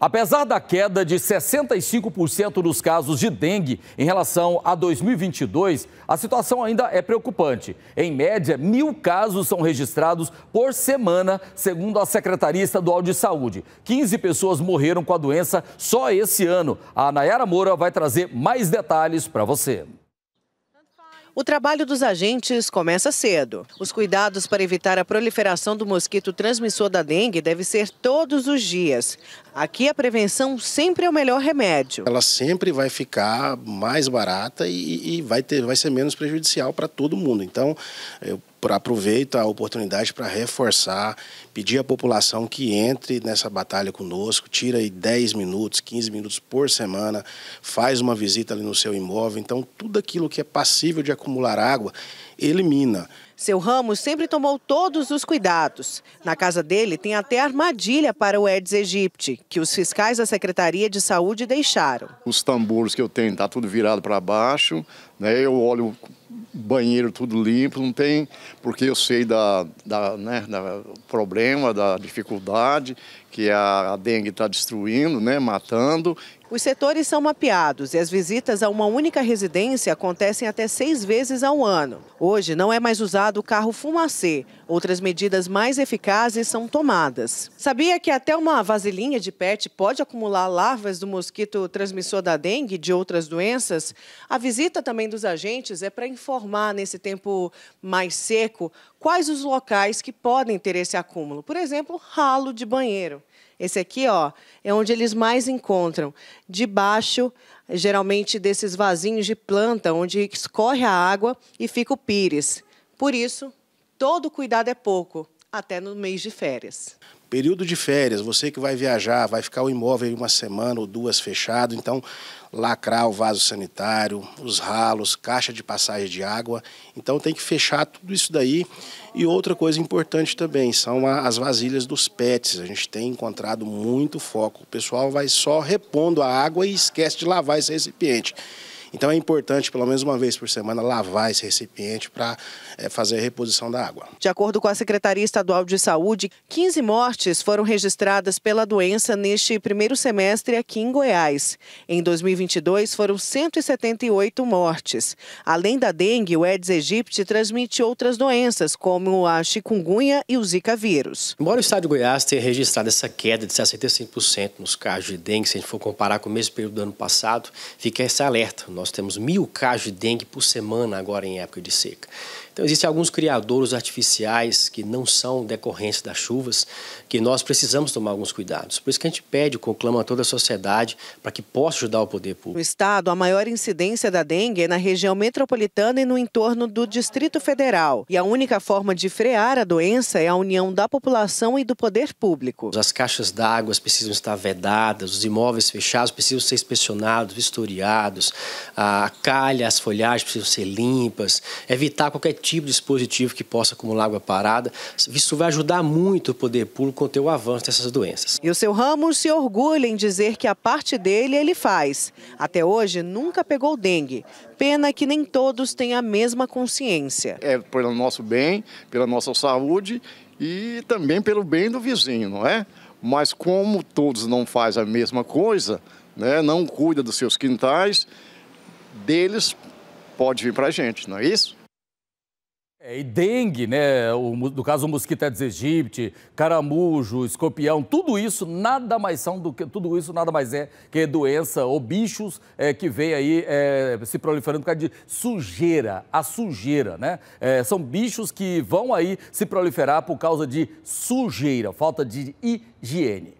Apesar da queda de 65% dos casos de dengue em relação a 2022, a situação ainda é preocupante. Em média, mil casos são registrados por semana, segundo a Secretaria Estadual de Saúde. 15 pessoas morreram com a doença só esse ano. A Nayara Moura vai trazer mais detalhes para você. O trabalho dos agentes começa cedo. Os cuidados para evitar a proliferação do mosquito transmissor da dengue devem ser todos os dias. Aqui a prevenção sempre é o melhor remédio. Ela sempre vai ficar mais barata e, e vai, ter, vai ser menos prejudicial para todo mundo. Então, eu aproveita a oportunidade para reforçar, pedir à população que entre nessa batalha conosco, tira aí 10 minutos, 15 minutos por semana, faz uma visita ali no seu imóvel. Então, tudo aquilo que é passível de acumular água, elimina. Seu Ramos sempre tomou todos os cuidados. Na casa dele tem até armadilha para o Aedes aegypti, que os fiscais da Secretaria de Saúde deixaram. Os tambores que eu tenho tá tudo virado para baixo, né? Eu olho banheiro tudo limpo, não tem, porque eu sei da, da, né, da problema, da dificuldade que a, a dengue está destruindo, né, matando, os setores são mapeados e as visitas a uma única residência acontecem até seis vezes ao ano. Hoje não é mais usado o carro fumacê. Outras medidas mais eficazes são tomadas. Sabia que até uma vasilhinha de PET pode acumular larvas do mosquito transmissor da dengue e de outras doenças? A visita também dos agentes é para informar nesse tempo mais seco quais os locais que podem ter esse acúmulo. Por exemplo, ralo de banheiro. Esse aqui, ó, é onde eles mais encontram. Debaixo, geralmente, desses vasinhos de planta, onde escorre a água e fica o pires. Por isso, todo cuidado é pouco, até no mês de férias. Período de férias, você que vai viajar, vai ficar o imóvel uma semana ou duas fechado, então lacrar o vaso sanitário, os ralos, caixa de passagem de água. Então tem que fechar tudo isso daí. E outra coisa importante também são as vasilhas dos PETs. A gente tem encontrado muito foco. O pessoal vai só repondo a água e esquece de lavar esse recipiente. Então é importante, pelo menos uma vez por semana, lavar esse recipiente para é, fazer a reposição da água. De acordo com a Secretaria Estadual de Saúde, 15 mortes foram registradas pela doença neste primeiro semestre aqui em Goiás. Em 2022, foram 178 mortes. Além da dengue, o Aedes aegypti transmite outras doenças, como a chikungunya e o zika vírus. Embora o estado de Goiás tenha registrado essa queda de 65% nos casos de dengue, se a gente for comparar com o mesmo período do ano passado, fica esse alerta. Né? Nós temos mil casos de dengue por semana agora em época de seca. Então, existem alguns criadouros artificiais que não são decorrentes das chuvas, que nós precisamos tomar alguns cuidados. Por isso que a gente pede, conclama toda a sociedade para que possa ajudar o poder público. No estado, a maior incidência da dengue é na região metropolitana e no entorno do Distrito Federal. E a única forma de frear a doença é a união da população e do poder público. As caixas d'água precisam estar vedadas, os imóveis fechados precisam ser inspecionados, vistoriados, a calha, as folhagens precisam ser limpas, evitar qualquer tipo de dispositivo que possa acumular água parada. Isso vai ajudar muito o poder público conter o avanço dessas doenças. E o seu Ramos se orgulha em dizer que a parte dele ele faz. Até hoje nunca pegou dengue. Pena que nem todos têm a mesma consciência. É pelo nosso bem, pela nossa saúde e também pelo bem do vizinho, não é? Mas como todos não fazem a mesma coisa, né, não cuida dos seus quintais, deles pode vir para a gente, não é isso? É, e dengue, né? O, no caso, o mosquito é aegypti, caramujo, escorpião, tudo isso nada mais são do que tudo isso nada mais é que doença ou bichos é, que vem aí é, se proliferando por causa de sujeira, a sujeira, né? É, são bichos que vão aí se proliferar por causa de sujeira, falta de higiene.